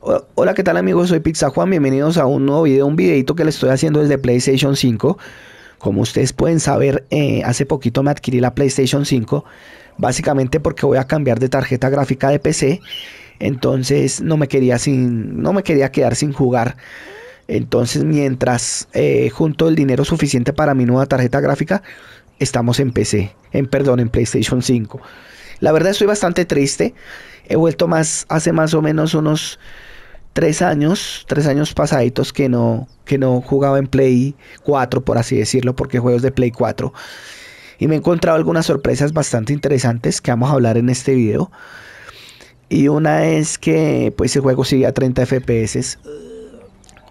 Hola, ¿qué tal amigos? Soy Pizza Juan, bienvenidos a un nuevo video, un videito que le estoy haciendo desde PlayStation 5. Como ustedes pueden saber, eh, hace poquito me adquirí la PlayStation 5, básicamente porque voy a cambiar de tarjeta gráfica de PC, entonces no me quería, sin, no me quería quedar sin jugar. Entonces, mientras eh, junto el dinero suficiente para mi nueva tarjeta gráfica, estamos en PC, en perdón, en PlayStation 5. La verdad estoy bastante triste. He vuelto más hace más o menos unos tres años, tres años pasaditos que no, que no jugaba en Play 4, por así decirlo, porque juegos de Play 4. Y me he encontrado algunas sorpresas bastante interesantes que vamos a hablar en este video. Y una es que pues el juego sigue a 30 FPS.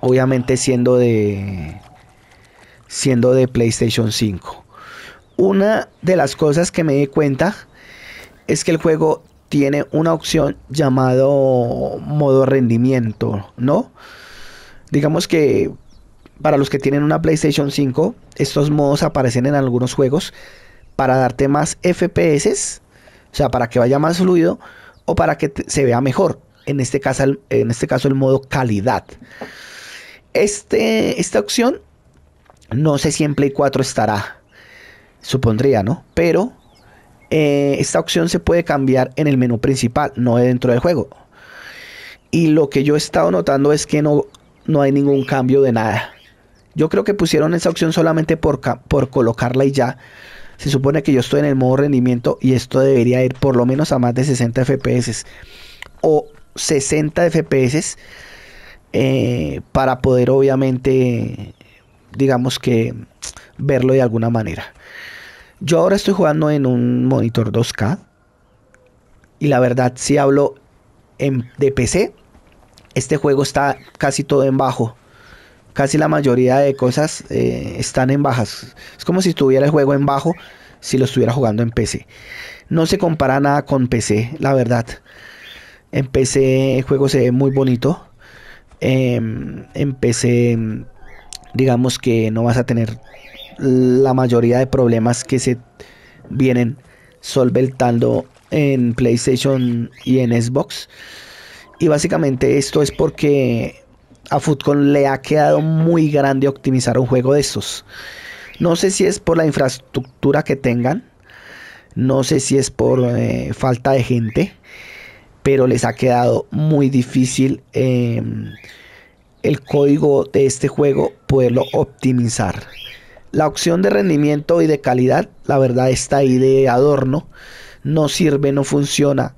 Obviamente siendo de siendo de PlayStation 5. Una de las cosas que me di cuenta es que el juego tiene una opción llamado modo rendimiento, ¿no? Digamos que para los que tienen una PlayStation 5, estos modos aparecen en algunos juegos para darte más FPS, o sea, para que vaya más fluido o para que se vea mejor. En este caso, el, en este caso el modo calidad. Este, esta opción no sé si en Play 4 estará, supondría, ¿no? Pero eh, esta opción se puede cambiar en el menú principal, no dentro del juego. Y lo que yo he estado notando es que no, no hay ningún cambio de nada. Yo creo que pusieron esa opción solamente por, por colocarla y ya. Se supone que yo estoy en el modo rendimiento y esto debería ir por lo menos a más de 60 FPS o 60 FPS eh, para poder obviamente, digamos que, verlo de alguna manera. Yo ahora estoy jugando en un monitor 2K. Y la verdad, si hablo en, de PC, este juego está casi todo en bajo. Casi la mayoría de cosas eh, están en bajas. Es como si estuviera el juego en bajo si lo estuviera jugando en PC. No se compara nada con PC, la verdad. En PC el juego se ve muy bonito. Em, en PC digamos que no vas a tener la mayoría de problemas que se vienen solventando en PlayStation y en Xbox. Y básicamente esto es porque a Footcon le ha quedado muy grande optimizar un juego de estos. No sé si es por la infraestructura que tengan, no sé si es por eh, falta de gente, pero les ha quedado muy difícil em, el código de este juego poderlo optimizar. La opción de rendimiento y de calidad, la verdad está ahí de adorno, no sirve, no funciona.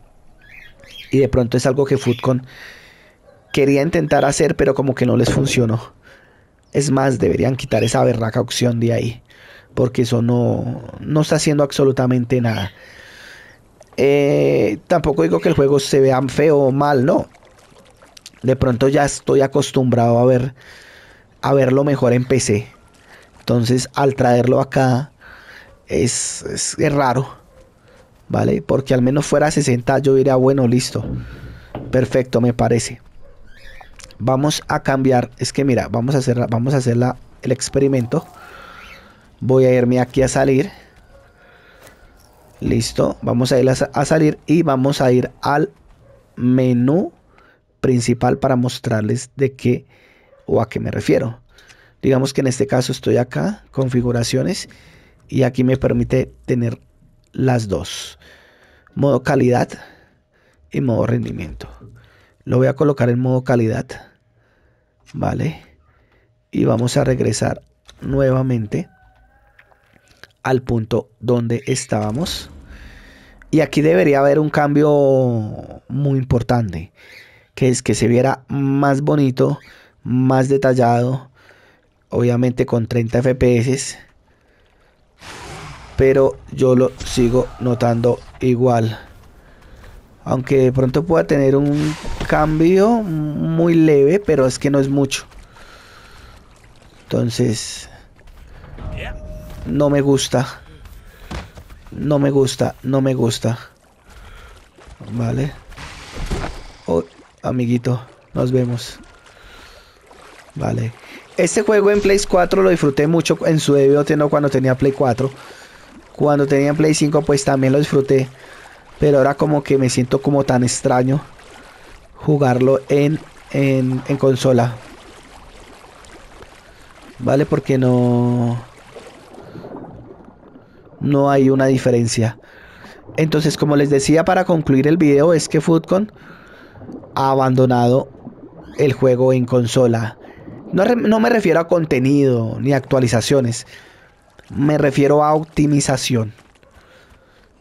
Y de pronto es algo que Foodcon quería intentar hacer, pero como que no les funcionó. Es más, deberían quitar esa berraca opción de ahí, porque eso no, no está haciendo absolutamente nada. Eh, tampoco digo que el juego se vea feo o mal, no. De pronto ya estoy acostumbrado a ver a verlo mejor en PC. Entonces, al traerlo acá, es, es, raro, ¿vale? Porque al menos fuera 60, yo diría, bueno, listo. Perfecto, me parece. Vamos a cambiar. Es que mira, vamos a hacer, vamos a hacer el experimento. Voy a irme aquí a salir. Listo. Vamos a ir a salir y vamos a ir al menú principal para mostrarles de qué o a qué me refiero. Digamos que en este caso estoy acá, configuraciones, y aquí me permite tener las dos. Modo calidad y modo rendimiento. Lo voy a colocar en modo calidad. Vale. Y vamos a regresar nuevamente al punto donde estábamos. Y aquí debería haber un cambio muy importante, que es que se viera más bonito, más detallado, obviamente con 30 fps pero yo lo sigo notando igual aunque de pronto pueda tener un cambio muy leve pero es que no es mucho entonces no me gusta no me gusta no me gusta vale oh, amiguito nos vemos vale este juego en Play 4 lo disfruté mucho en su debido no cuando tenía Play 4. Cuando tenía Play 5 pues también lo disfruté. Pero ahora como que me siento como tan extraño jugarlo en, en, consola. ¿Vale? Porque no... No hay una diferencia. Entonces como les decía para concluir el video es que Foodcon ha abandonado el juego en consola no, me refiero a contenido ni actualizaciones. Me refiero a optimización.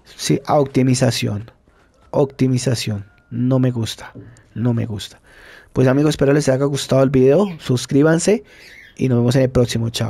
Sí, a optimización. Optimización. No me gusta. No me gusta. Pues amigos, espero les haya gustado el video. Suscríbanse y nos vemos en el próximo. Chao.